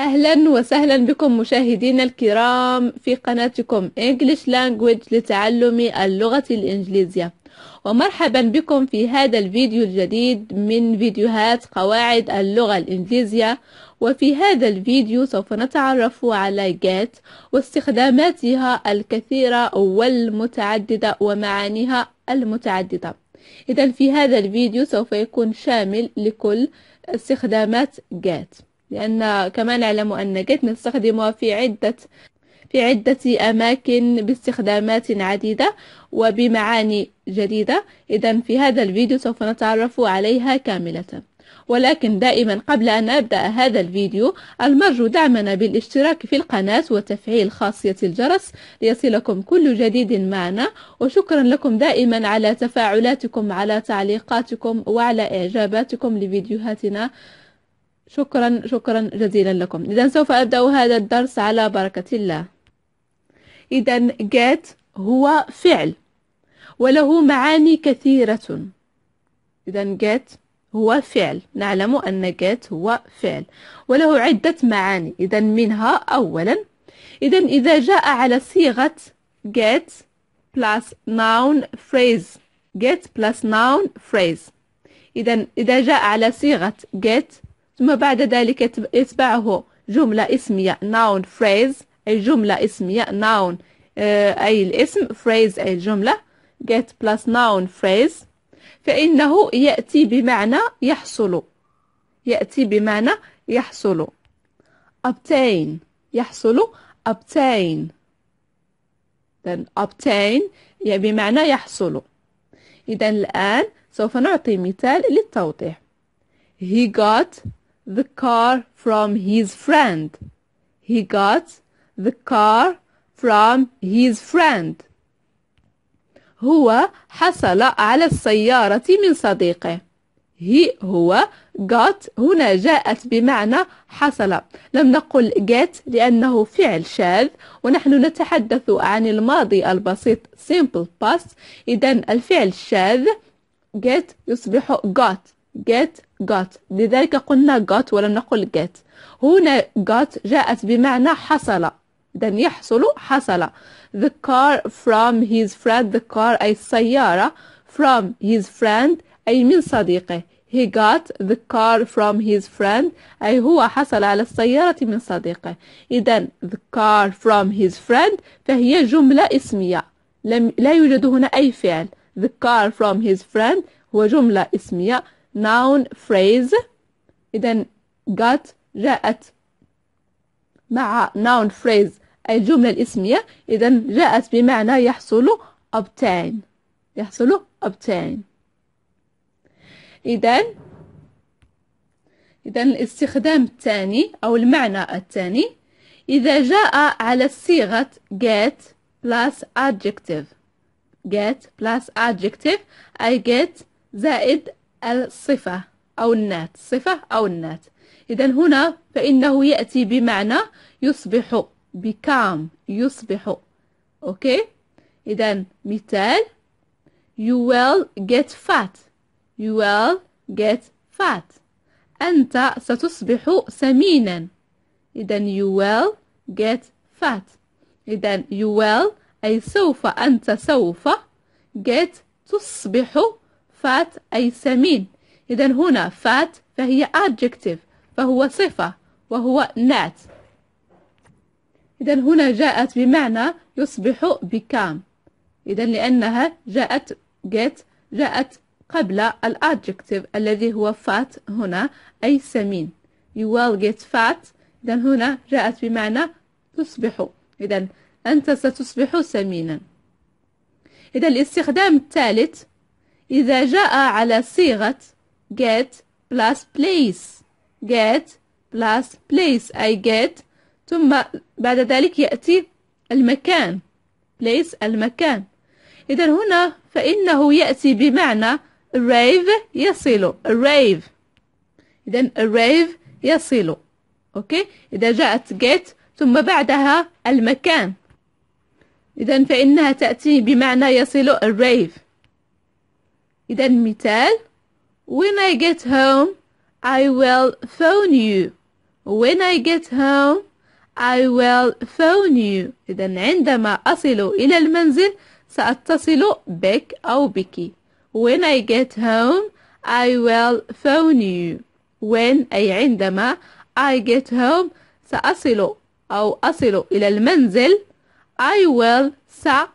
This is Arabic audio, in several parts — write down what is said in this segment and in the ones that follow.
أهلا وسهلا بكم مشاهدينا الكرام في قناتكم English Language لتعلم اللغة الإنجليزية ومرحبا بكم في هذا الفيديو الجديد من فيديوهات قواعد اللغة الإنجليزية وفي هذا الفيديو سوف نتعرف على get واستخداماتها الكثيرة والمتعددة ومعانيها المتعددة إذا في هذا الفيديو سوف يكون شامل لكل استخدامات get لأن كما نعلم أن جيت نستخدمها في عدة في عدة أماكن باستخدامات عديدة وبمعاني جديدة إذا في هذا الفيديو سوف نتعرف عليها كاملة ولكن دائما قبل أن أبدأ هذا الفيديو المرجو دعمنا بالاشتراك في القناة وتفعيل خاصية الجرس ليصلكم كل جديد معنا وشكرا لكم دائما على تفاعلاتكم على تعليقاتكم وعلى إعجاباتكم لفيديوهاتنا شكرا شكرا جزيلا لكم إذا سوف أبدأ هذا الدرس على بركة الله إذا get هو فعل وله معاني كثيرة إذا get هو فعل نعلم أن get هو فعل وله عدة معاني إذا منها أولا إذا إذا جاء على صيغة get plus noun phrase get plus noun phrase إذا إذا جاء على صيغة get ثم بعد ذلك يتبعه جملة اسمية noun phrase أي جملة اسمية noun آه، أي الاسم phrase أي الجملة get plus noun phrase فإنه يأتي بمعنى يحصل يأتي بمعنى يحصل obtain يحصل obtain then obtain يعني بمعنى يحصل إذا الآن سوف نعطي مثال للتوضيح he got the car from his friend. He got the car from his friend. هو حصل على السيارة من صديقه. هي هو got هنا جاءت بمعنى حصل لم نقل get لأنه فعل شاذ ونحن نتحدث عن الماضي البسيط simple past إذا الفعل الشاذ get يصبح got get got لذلك قلنا got ولم نقل get هنا got جاءت بمعنى حصل إذا يحصل حصل the car from his friend the car أي السيارة from his friend أي من صديقه he got the car from his friend أي هو حصل على السيارة من صديقه إذا the car from his friend فهي جملة اسمية لم لا يوجد هنا أي فعل the car from his friend هو جملة اسمية noun phrase إذا got جاءت مع noun phrase أي الجملة الاسمية إذا جاءت بمعنى يحصل obtain يحصل obtain إذا إذا الاستخدام الثاني أو المعنى الثاني إذا جاء على صيغة get plus adjective get plus adjective أي get زائد الصفة أو النات صفة أو النات إذا هنا فإنه يأتي بمعنى يصبح become يصبح أوكي إذا مثال you will get fat you will get fat أنت ستصبح سمينا إذا you will get fat إذا you will أي سوف أنت سوف get تصبح فات أي سمين إذا هنا فات فهي adjective فهو صفة وهو نات إذا هنا جاءت بمعنى يصبح بكام إذا لأنها جاءت get جاءت قبل الادجكتيف الذي هو fat هنا أي سمين you will get fat إذا هنا جاءت بمعنى تصبح إذا أنت ستصبح سمينا إذا الاستخدام الثالث إذا جاء على صيغة get plus place get plus place أي get ثم بعد ذلك يأتي المكان place المكان إذا هنا فإنه يأتي بمعنى arrive يصل arrive إذا arrive يصل أوكي إذا جاءت get ثم بعدها المكان إذا فإنها تأتي بمعنى يصل arrive Then مثال When I get home, I will phone you. When I get home, I will phone you. إذا عندما أصل إلى المنزل سأتصل بك أو بك. When I get home, I will phone you. When أي عندما I get home سأصل أو أصل إلى المنزل I will سأ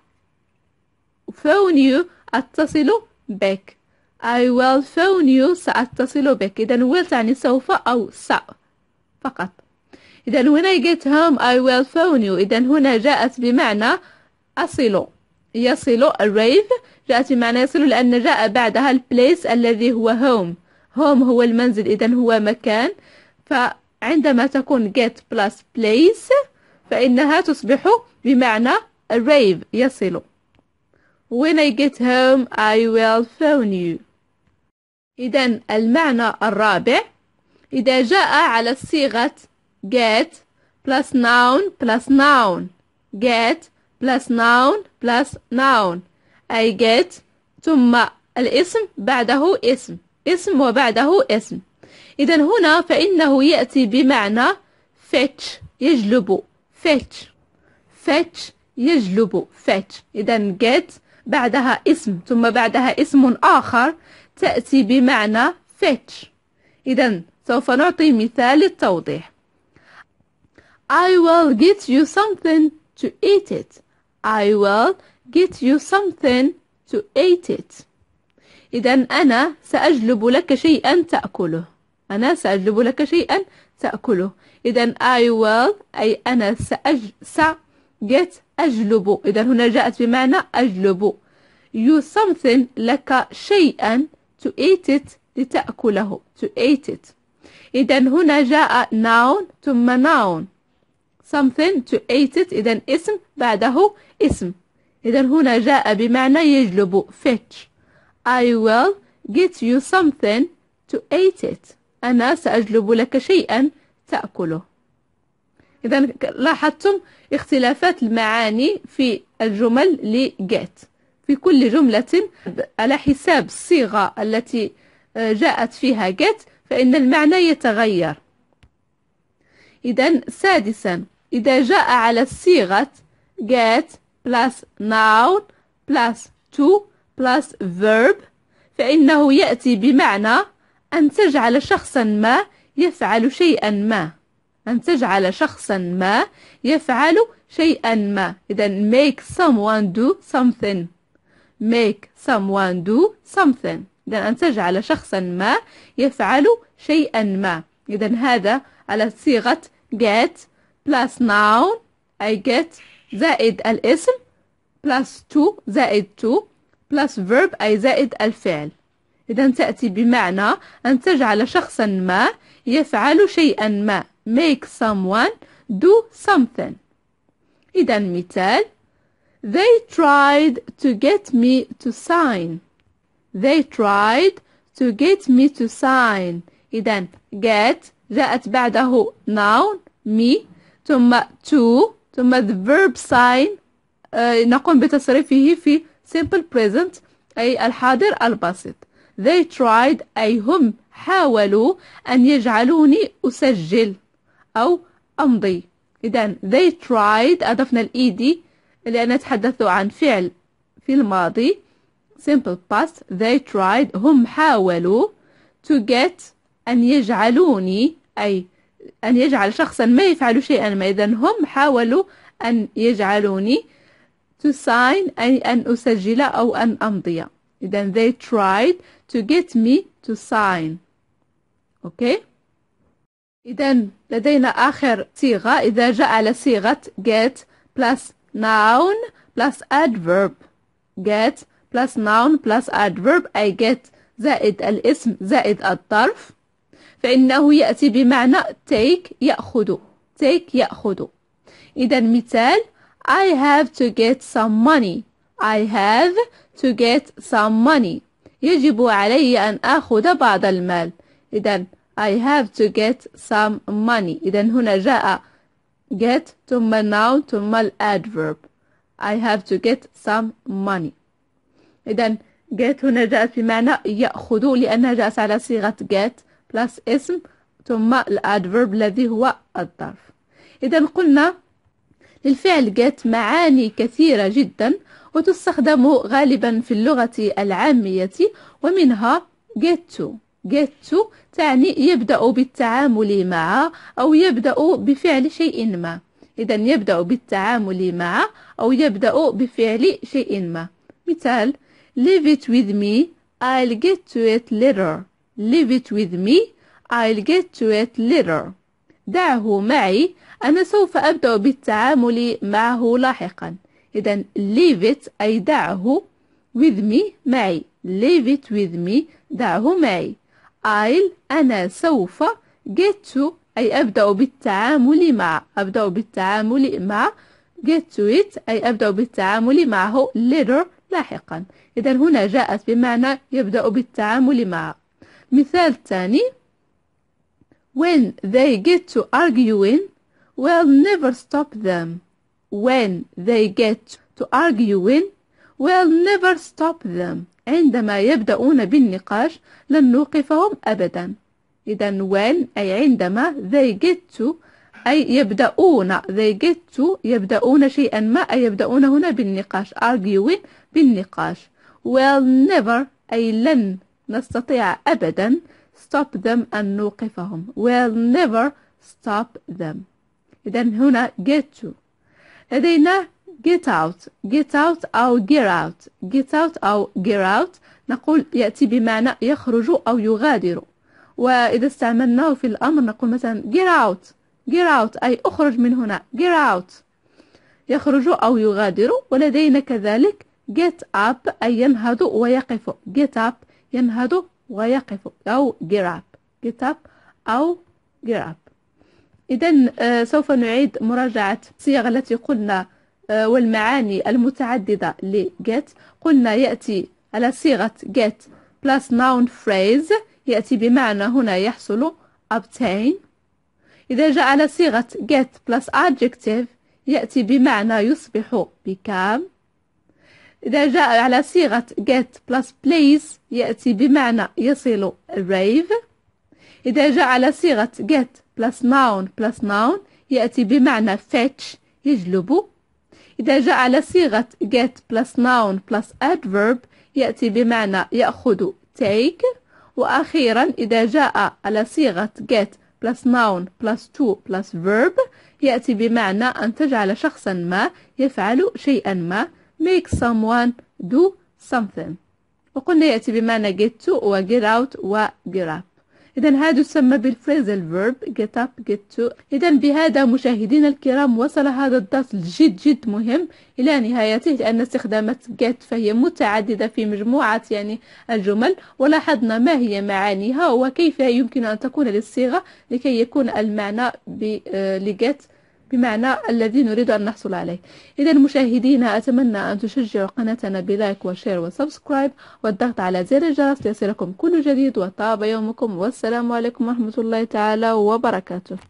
phone you أتصل back I will phone you سأتصل بك إذا will تعني سوف أو س فقط إذا when I get home I will phone you إذا هنا جاءت بمعنى أصل يصل arrive جاءت بمعنى يصل لأن جاء بعدها البليس الذي هو home home هو المنزل إذا هو مكان فعندما تكون get plus place فإنها تصبح بمعنى arrive يصل When I get home I will phone you إذا المعنى الرابع إذا جاء على صيغة get plus noun plus noun get plus noun plus noun I get ثم الاسم بعده اسم اسم وبعده اسم إذا هنا فإنه يأتي بمعنى fetch يجلب fetch fetch يجلب fetch إذا get بعدها اسم ثم بعدها اسم آخر تأتي بمعنى fetch إذا سوف نعطي مثال للتوضيح I will get you something to eat it I will get you something to eat it إذا أنا سأجلب لك شيئا تأكله أنا سأجلب لك شيئا تأكله إذا I will أي أنا سأج... سأ get أجلب إذا هنا جاءت بمعنى أجلب you something لك شيئا to eat it لتأكله to eat it إذا هنا جاء noun ثم noun something to eat it إذا اسم بعده اسم إذا هنا جاء بمعنى يجلب fetch I will get you something to eat it أنا سأجلب لك شيئا تأكله إذا لاحظتم اختلافات المعاني في الجمل لجات في كل جملة على حساب الصيغة التي آه، جاءت فيها جات فإن المعنى يتغير إذا سادسا إذا جاء على صيغة get plus noun plus to plus verb فإنه يأتي بمعنى أن تجعل شخصا ما يفعل شيئا ما أن تجعل شخصا ما يفعل شيئا ما إذا make someone do something make someone do something إذا أن تجعل شخصا ما يفعل شيئا ما إذا هذا على صيغة get plus noun I get زائد الاسم plus to زائد to plus verb أي زائد الفعل إذا تأتي بمعنى أن تجعل شخصا ما يفعل شيئا ما make someone do something إذا مثال They tried to get me to sign They tried to get me to sign إذا get جاءت بعده noun me ثم to ثم the verb sign uh, نقوم بتصريفه في simple present أي الحاضر البسيط They tried أي هم حاولوا أن يجعلوني أسجل أو أمضي إذا they tried أضفنا الإيدي دي لأن تحدثت عن فعل في الماضي simple past they tried هم حاولوا to get أن يجعلوني أي أن يجعل شخصا ما يفعل شيئا ما إذا هم حاولوا أن يجعلوني to sign أي أن أسجل أو أن أمضي إذا they tried to get me to sign okay إذا لدينا آخر صيغة إذا جاء على صيغة get plus noun plus adverb get plus noun plus adverb أي get زائد الاسم زائد الطرف فإنه يأتي بمعنى take يأخذ take يأخذ إذا مثال I have to get some money I have to get some money يجب علي أن آخذ بعض المال إذا I have to get some money إذا هنا جاء get ثم noun ثم adverb. I have to get some money إذا get هنا جاءت بمعنى يأخذ لأنها جاءت على صيغة get plus اسم ثم adverb الذي هو الظرف إذا قلنا للفعل get معاني كثيرة جدا وتستخدم غالبا في اللغة العامية ومنها get to to تعني يبدأ بالتعامل مع أو يبدأ بفعل شيء ما إذا يبدأ بالتعامل مع أو يبدأ بفعل شيء ما مثال Leave it with me I'll get to it later Leave it with me I'll get to it later دعه معي أنا سوف أبدأ بالتعامل معه لاحقا إذا leave it أي دعه with me معي leave it with me دعه معي I'll أنا سوف get to أي أبدأ بالتعامل مع أبدأ بالتعامل مع get to it أي أبدأ بالتعامل معه later لاحقا إذا هنا جاءت بمعنى يبدأ بالتعامل مع مثال ثاني When they get to arguing we'll never stop them When they get to arguing we'll never stop them عندما يبدأون بالنقاش لن نوقفهم أبدا إذا when أي عندما they get to أي يبدأون they get to يبدأون شيئا ما أي يبدأون هنا بالنقاش arguing بالنقاش will never أي لن نستطيع أبدا stop them أن نوقفهم will never stop them إذا هنا get to لدينا get out get out أو get out get out أو get out نقول يأتي بمعنى يخرج أو يغادر وإذا استعملناه في الأمر نقول مثلا get out get out أي أخرج من هنا get out يخرج أو يغادر ولدينا كذلك get up أي ينهض ويقف get up ينهض ويقف أو get up get up أو get up إذا آه، سوف نعيد مراجعة الصيغ التي قلنا آه، والمعاني المتعددة لجيت قلنا يأتي على صيغة get plus noun phrase يأتي بمعنى هنا يحصل obtain إذا جاء على صيغة get plus adjective يأتي بمعنى يصبح become إذا جاء على صيغة get plus place يأتي بمعنى يصل arrive إذا جاء على صيغة get plus noun plus noun يأتي بمعنى fetch يجلب إذا جاء على صيغة get plus noun plus adverb يأتي بمعنى يأخذ take وأخيرا إذا جاء على صيغة get plus noun plus to plus verb يأتي بمعنى أن تجعل شخصا ما يفعل شيئا ما make someone do something وقلنا يأتي بمعنى get to و get out و get up إذا هذا يسمى بالفريزل فيرب get up get to إذا بهذا مشاهدينا الكرام وصل هذا الدرس جد جد مهم إلى نهايته لأن استخدامات get فهي متعددة في مجموعة يعني الجمل ولاحظنا ما هي معانيها وكيف يمكن أن تكون للصيغة لكي يكون المعنى ب آه، لget بمعنى الذي نريد أن نحصل عليه إذا مشاهدينا أتمنى أن تشجعوا قناتنا بلايك وشير وسبسكرايب والضغط على زر الجرس ليصلكم كل جديد وطاب يومكم والسلام عليكم ورحمة الله تعالى وبركاته